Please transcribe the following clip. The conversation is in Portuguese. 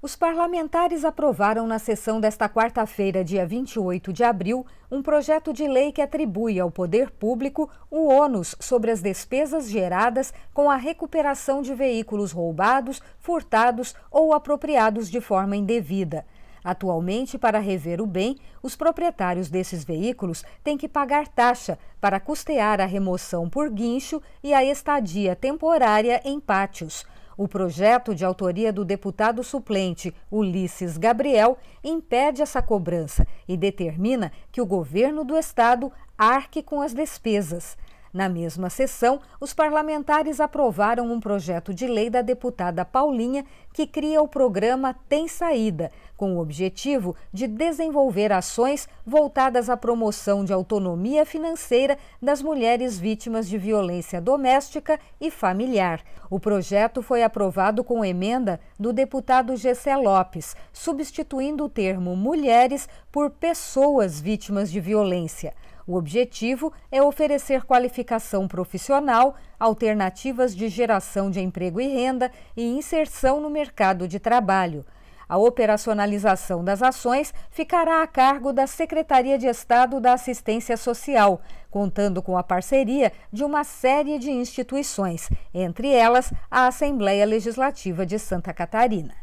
Os parlamentares aprovaram na sessão desta quarta-feira, dia 28 de abril, um projeto de lei que atribui ao poder público o ônus sobre as despesas geradas com a recuperação de veículos roubados, furtados ou apropriados de forma indevida. Atualmente, para rever o bem, os proprietários desses veículos têm que pagar taxa para custear a remoção por guincho e a estadia temporária em pátios. O projeto de autoria do deputado suplente Ulisses Gabriel impede essa cobrança e determina que o governo do estado arque com as despesas. Na mesma sessão, os parlamentares aprovaram um projeto de lei da deputada Paulinha que cria o programa Tem Saída, com o objetivo de desenvolver ações voltadas à promoção de autonomia financeira das mulheres vítimas de violência doméstica e familiar. O projeto foi aprovado com emenda do deputado Gessé Lopes, substituindo o termo mulheres por pessoas vítimas de violência. O objetivo é oferecer qualificação profissional, alternativas de geração de emprego e renda e inserção no mercado de trabalho. A operacionalização das ações ficará a cargo da Secretaria de Estado da Assistência Social, contando com a parceria de uma série de instituições, entre elas a Assembleia Legislativa de Santa Catarina.